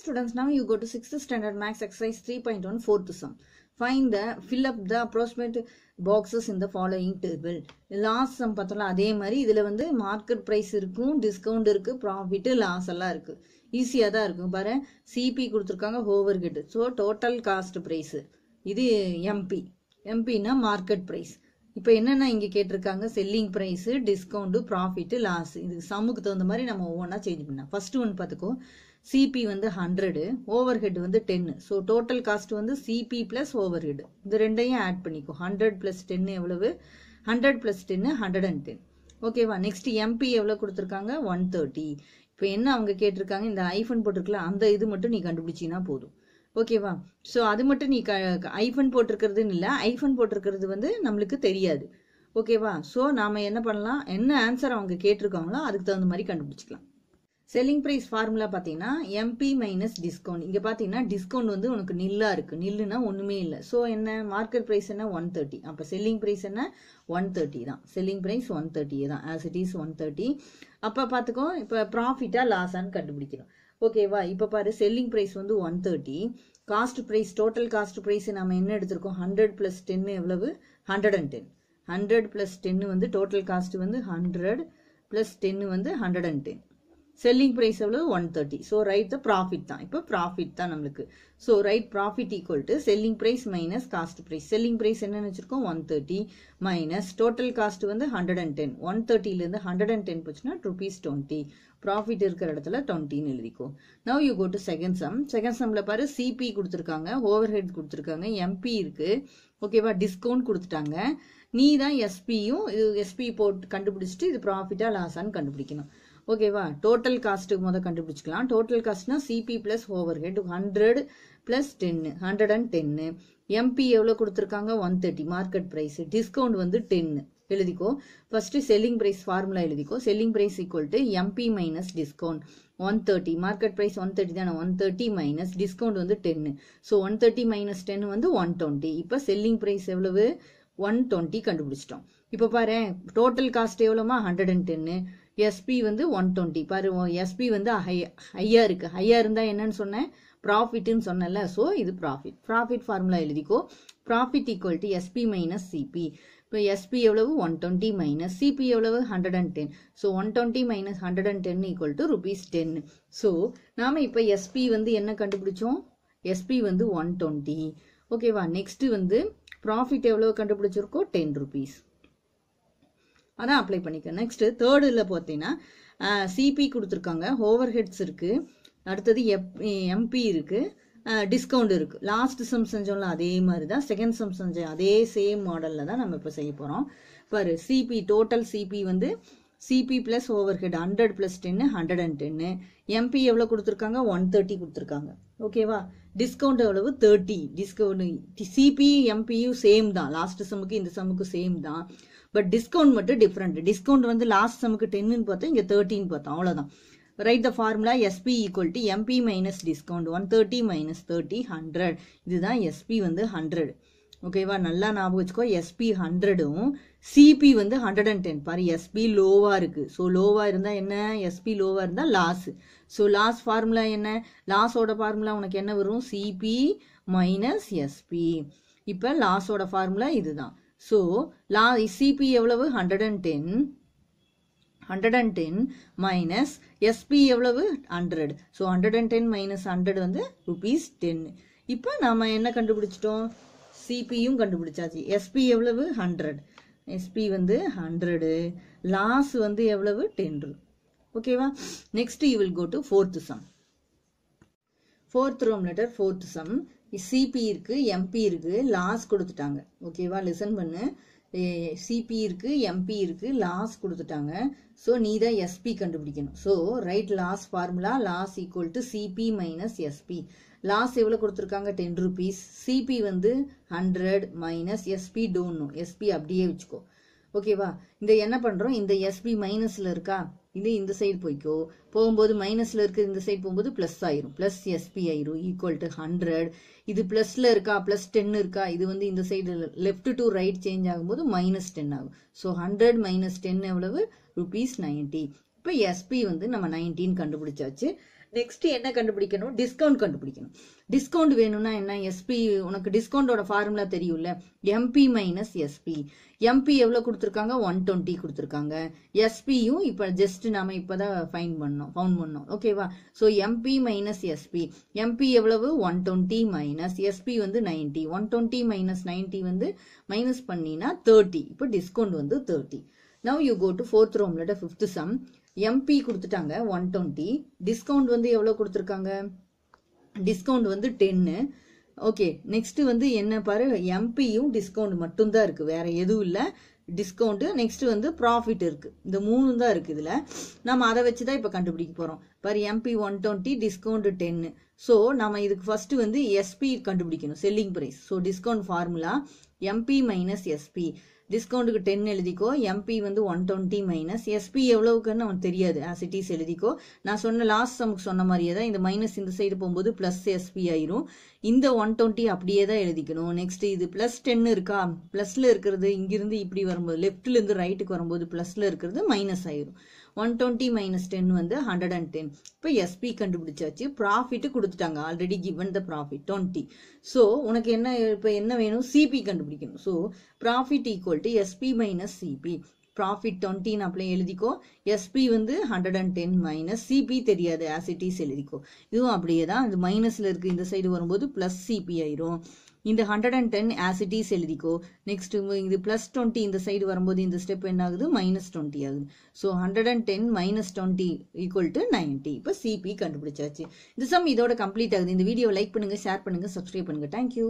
students, now you go to 6th standard max exercise 3.1 fourth sum. Find the fill up the approximate boxes இந்த following table loss sum பார்த்தோம்ல அதே மாதிரி இதில் வந்து market price இருக்கும் discount இருக்குது profit loss எல்லாம் இருக்குது ஈஸியாக தான் இருக்கும் பாரு சிபி கொடுத்துருக்காங்க overhead so total cost price இது எம்பி எம்பின்னா மார்க்கெட் ப்ரைஸ் இப்போ என்னென்ன இங்கே கேட்டிருக்காங்க selling price discount profit loss இது சம்முக்கு தகுந்த மாதிரி நம்ம ஒவ்வொன்றா சேஞ்ச் பண்ணலாம் ஃபஸ்ட்டு ஒன்று பார்த்துக்கோ சிபி வந்து ஹண்ட்ரடு ஓவர் ஹெட் வந்து டென்னு ஸோ டோட்டல் காஸ்ட் வந்து சிபி ப்ளஸ் ஓவர் ஹெட் இது ரெண்டையும் ஆட் பண்ணிக்கோ ஹண்ட்ரட் ப்ளஸ் டென்னு எவ்வளவு hundred plus ten hundred and ten ஓகேவா நெக்ஸ்ட் எம்பி எவ்வளோ கொடுத்துருக்காங்க ஒன் தேர்ட்டி இப்போ என்ன அவங்க கேட்டிருக்காங்க இந்த ஐஃபோன் போட்டிருக்கல அந்த இது மட்டும் நீ கண்டுபிடிச்சின்னா போதும் ஓகேவா ஸோ அது மட்டும் நீ க ஐஃபன் போட்டிருக்கிறதுன்னு இல்லை ஐஃபன் போட்டிருக்கிறது வந்து நம்மளுக்கு தெரியாது ஓகேவா ஸோ நாம் என்ன பண்ணலாம் என்ன ஆன்சர் அவங்க கேட்டிருக்காங்களோ அதுக்கு தகுந்த மாதிரி கண்டுபிடிச்சிக்கலாம் செல்லிங் ப்ரைஸ் ஃபார்முலா பார்த்தீங்கன்னா எம்பி மைனஸ் டிஸ்கவுண்ட் இங்கே பார்த்தீங்கன்னா டிஸ்கவுண்ட் வந்து உனக்கு நில்லாக இருக்குது நில்லுனா ஒன்றுமே இல்லை ஸோ என்ன மார்க்கெட் ப்ரைஸ் என்ன ஒன் தேர்ட்டி அப்போ செல்லிங் ப்ரைஸ் என்ன ஒன் தேர்ட்டி தான் செல்லிங் ப்ரைஸ் ஒன் தேர்ட்டி தான் as it is one thirty அப்போ பார்த்துக்கோ இப்போ ப்ராஃபிட்டா லாஸான்னு கண்டுபிடிக்கிறோம் ஓகேவா இப்போ பாரு செல்லிங் ப்ரைஸ் வந்து one thirty cost price total cost price நம்ம என்ன எடுத்திருக்கோம் ஹண்ட்ரட் ப்ளஸ் டென்னு எவ்வளவு hundred and ten hundred plus ten வந்து டோட்டல் காஸ்ட் வந்து ஹண்ட்ரட் ப்ளஸ் டென்னு வந்து hundred and ten selling price எவ்வளோ one thirty so right the profit தான் இப்போ ப்ராஃபிட் தான் நம்மளுக்கு so right profit equal to selling price minus cost price selling price என்னென்னு வச்சிருக்கோம் one thirty minus total cost வந்து hundred and ten one தேர்ட்டிலேருந்து hundred and ten போச்சுன்னா rupees twenty profit இருக்கிற இடத்துல டுவெண்ட்டின்னு எழுதிக்கோ now you go to second sum second சம்மில் பாரு சிபி கொடுத்துருக்காங்க ஓவர் ஹெட் கொடுத்துருக்காங்க எம்பி இருக்குது ஓகேவா டிஸ்கவுண்ட் கொடுத்துட்டாங்க நீ தான் எஸ்பியும் இது எஸ்பி போட்டு கண்டுபிடிச்சிட்டு இது ப்ராஃபிட்டாக லாஸான்னு கண்டுபிடிக்கணும் ஓகேவா டோட்டல் காஸ்ட்டுக்கு முதல் கண்டுபிடிச்சிக்கலாம் டோட்டல் காஸ்ட்னா CP plus overhead hundred plus ten hundred and ten MP எவ்வளோ கொடுத்துருக்காங்க one thirty market price discount வந்து டென்னு எழுதிக்கோ ஃபஸ்ட்டு செல்லிங் ப்ரைஸ் ஃபார்முலா எழுதிக்கோ selling price equal to MP minus discount one thirty market price one thirty தானே one thirty minus discount வந்து ten so one thirty minus ten வந்து one twenty இப்போ selling price எவ்வளவு one twenty கண்டுபிடிச்சிட்டோம் இப்போ பாரு total cost எவ்வளோமா hundred and ten SP வந்து ஒன் டுவெண்ட்டி பாரு எஸ்பி வந்து ஹை ஹையாக இருக்குது ஹையாக இருந்தால் என்னன்னு சொன்னேன் ப்ராஃபிட்னு சொன்னல ஸோ இது ப்ராஃபிட் ப்ராஃபிட் ஃபார்முலா எழுதிக்கோ profit equal to SP minus CP இப்போ எஸ்பி எவ்வளவு ஒன் டுவெண்ட்டி மைனஸ் சிபி எவ்வளவு hundred and ten so one twenty minus hundred and ten equal to rupees ten so நாம் இப்போ எஸ்பி வந்து என்ன கண்டுபிடிச்சோம் எஸ்பி வந்து ஒன் டுவெண்ட்டி ஓகேவா நெக்ஸ்ட்டு வந்து ப்ராஃபிட் எவ்வளோ கண்டுபிடிச்சிருக்கோ டென் ருபீஸ் அதை அப்ளை பண்ணிக்கோ நெக்ஸ்ட்டு தேர்டில் பார்த்தீங்கன்னா சிபி கொடுத்துருக்காங்க ஓவர் ஹெட்ஸ் இருக்குது அடுத்தது எப் எம்பி இருக்குது டிஸ்கவுண்ட் இருக்குது லாஸ்ட் சம் செஞ்சோம்ல அதே மாதிரி தான் செகண்ட் சம் செஞ்சோம் அதே சேம் மாடலில் தான் நம்ம இப்போ செய்ய போகிறோம் பாரு சிபி டோட்டல் சிபி வந்து CP plus overhead hundred plus ten hundred and ten MP எவ்வளோ கொடுத்துருக்காங்க ஒன் தேர்ட்டி கொடுத்துருக்காங்க ஓகேவா டிஸ்கவுண்ட் எவ்வளவு தேர்ட்டி டிஸ்கவுண்ட் சிபி எம்பியும் சேம் தான் லாஸ்ட் செம்முக்கு இந்த செம்முக்கு சேம் தான் பட் டிஸ்கவுண்ட் மட்டும் டிஃப்ரெண்ட் டிஸ்கவுண்ட் வந்து லாஸ்ட் செம்முக்கு டென்னுன்னு பார்த்தோம் இங்கே தேர்ட்டின்னு பார்த்தோம் அவ்வளோதான் right the formula SP equal to MP minus discount one thirty minus thirty hundred இதுதான் எஸ்பி வந்து ஹண்ட்ரட் ஓகேவா நல்லா ஞாபகம் வச்சுக்கோ எஸ்பி ஹண்ட்ரடும் சிபி வந்து ஹண்ட்ரட் அண்ட் டென் பாரு எஸ்பி லோவாக இருக்குது ஸோ லோவாக இருந்தால் என்ன எஸ்பி லோவாக இருந்தால் லாஸ் ஸோ லாஸ் ஃபார்முலா என்ன லாஸோட ஃபார்முலா உனக்கு என்ன வரும் சிபி மைனஸ் எஸ்பி இப்போ லாஸோட ஃபார்முலா இதுதான் ஸோ லா சிபி எவ்வளவு hundred and ten hundred and ten minus SP எவ்வளவு hundred so hundred and ten minus hundred வந்து ருபீஸ் டென் இப்போ நாம் என்ன கண்டுபிடிச்சிட்டோம் சிபியும் கண்டுபிடிச்சாச்சு எஸ்பி எவ்வளவு ஹண்ட்ரட் எஸ்பி வந்து ஹண்ட்ரடு லாஸ் வந்து எவ்வளவு டென் ஓகேவா next you will go to fourth sum fourth row letter fourth sum CP இருக்கு எம்பி இருக்கு லாஸ் கொடுத்துட்டாங்க ஓகேவா லிசன் பண்ணு சிபி இருக்கு எம்பி இருக்கு லாஸ் கொடுத்துட்டாங்க ஸோ நீ தான் எஸ்பி கண்டுபிடிக்கணும் so right loss formula loss equal to CP minus SP loss எவ்வளோ கொடுத்துருக்காங்க டென் ருபீஸ் சிபி வந்து ஹண்ட்ரட் மைனஸ் எஸ்பி டோன்னு எஸ்பி அப்படியே வச்சுக்கோ ஓகேவா இந்த என்ன பண்ணுறோம் இந்த எஸ்பி மைனஸில் இருக்கா இது இந்த சைடு போய்க்கோ போகும்போது மைனஸில் இருக்கிற இந்த சைடு போகும்போது ப்ளஸ் ஆயிரும் ப்ளஸ் எஸ்பி ஆயிரும் ஈக்குவல் டு ஹண்ட்ரட் இது ப்ளஸில் இருக்கா ப்ளஸ் டென் இருக்கா இது வந்து இந்த side left to right change ஆகும்போது மைனஸ் டென் ஆகும் ஸோ ஹண்ட்ரட் மைனஸ் டென் எவ்வளவு ருபீஸ் நைன்டி இப்போ எஸ்பி வந்து நம்ம நைன்டின்னு கண்டுபிடிச்சாச்சு நெக்ஸ்ட் என்ன கண்டுபிடிக்கணும் டிஸ்கவுண்ட் கண்டுபிடிக்கணும் டிஸ்கவுண்ட் வேணும்னா என்ன எஸ்பி உனக்கு டிஸ்கவுண்டோட ஃபார்முலா தெரியும்ல எம்பி மைனஸ் எஸ்பி எம்பி எவ்வளோ கொடுத்துருக்காங்க ஒன் டுவெண்ட்டி கொடுத்துருக்காங்க எஸ்பியும் இப்போ ஜஸ்ட் நாம இப்பதான் ஃபைன் பண்ணோம் ஃபவுண்ட் பண்ணோம் ஓகேவா so MP minus SP MP எவ்வளவு ஒன் டுவெண்ட்டி மைனஸ் எஸ்பி வந்து ninety one twenty minus ninety வந்து மைனஸ் பண்ணினா தேர்ட்டி இப்போ டிஸ்கவுண்ட் வந்து thirty now you go to fourth ரோம்லோட ஃபிஃப்த் சம் எம்பி கொடுத்துட்டாங்க ஒன் டுவெண்ட்டி டிஸ்கவுண்ட் வந்து எவ்வளோ கொடுத்துருக்காங்க டிஸ்கவுண்ட் வந்து டென்னு ஓகே நெக்ஸ்ட்டு வந்து என்ன பாரு எம்பியும் டிஸ்கவுண்ட் மட்டும்தான் இருக்குது வேறு எதுவும் இல்லை டிஸ்கவுண்ட்டு நெக்ஸ்ட்டு வந்து ப்ராஃபிட் இருக்குது இந்த மூணு தான் இருக்குது இதில் நம்ம அதை வச்சு தான் இப்போ கண்டுபிடிக்க போகிறோம் பர் MP one twenty discount ten so நம்ம இதுக்கு ஃபஸ்ட்டு வந்து எஸ்பி கண்டுபிடிக்கணும் selling price so discount formula MP minus SP டிஸ்கவுண்ட்டுக்கு டென் எழுதிக்கோ எம்பி வந்து ஒன் டுவெண்ட்டி மைனஸ் எஸ்பி எவ்வளவுக்குன்னு அவனுக்கு தெரியாது ஆ இட் எழுதிக்கோ நான் சொன்ன லாஸ்ட் நமக்கு சொன்ன மாதிரியே தான் இந்த மைனஸ் இந்த சைடு போகும்போது ப்ளஸ் எஸ்பி ஆயிரும் இந்த ஒன் டுவெண்ட்டி அப்படியே தான் எழுதிக்கணும் நெக்ஸ்ட் இது ப்ளஸ் டென்னு இருக்கா ப்ளஸ்ல இருக்கிறது இங்கிருந்து இப்படி வரும்போது லெஃப்ட்லேருந்து ரைட்டுக்கு வரும்போது ப்ளஸ்ல இருக்கிறது மைனஸ் ஆயிரும் ஒன் minus மைனஸ் டென் வந்து ஹண்ட்ரட் அண்ட் டென் இப்போ எஸ்பி கண்டுபிடிச்சாச்சு ப்ராஃபிட்டு கொடுத்துட்டாங்க already given the profit twenty so உனக்கு என்ன இப்போ என்ன வேணும் சிபி கண்டுபிடிக்கணும் so profit equal to SP minus CP profit டுவெண்ட்டின்னு அப்படியே எழுதிக்கோ எஸ்பி வந்து hundred and ten minus CP தெரியாது ஆசிட்டிஸ் எழுதிக்கோ இதுவும் அப்படியே தான் அது மைனஸில் இருக்கு இந்த சைடு வரும்போது ப்ளஸ் சிபி ஆயிரும் இந்த ஹண்ட்ரட் அண்ட் டென் ஆசிட்டிஸ் எழுதிக்கோ நெக்ஸ்ட் இது பிளஸ் டுவெண்ட்டி இந்த சைடு வரும்போது இந்த ஸ்டெப் என்ன ஆகுது மைனஸ் டுவெண்ட்டி ஆகுது so hundred and ten minus twenty equal to ninety இப்போ சிபி கண்டுபிடிச்சாச்சு இந்த சம் இதோட கம்ப்ளீட் ஆகுது இந்த வீடியோ லைக் பண்ணுங்க ஷேர் பண்ணுங்க சப்ஸ்கிரைப் பண்ணுங்க தேங்க்யூ